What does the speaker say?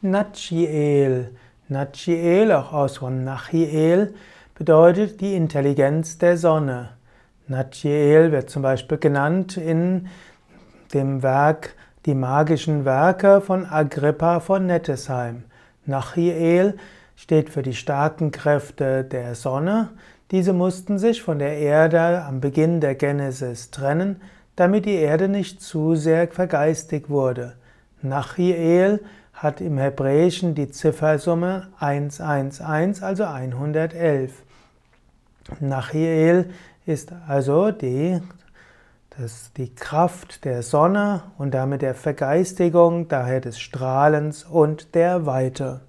Nachiel. Nachiel, auch aus von Nachiel, bedeutet die Intelligenz der Sonne. Nachiel wird zum Beispiel genannt in dem Werk Die magischen Werke von Agrippa von Nettesheim. Nachiel steht für die starken Kräfte der Sonne. Diese mussten sich von der Erde am Beginn der Genesis trennen, damit die Erde nicht zu sehr vergeistigt wurde. Nachiel hat im Hebräischen die Ziffersumme 111, also 111. Nachiel ist also die, das, die Kraft der Sonne und damit der Vergeistigung, daher des Strahlens und der Weite.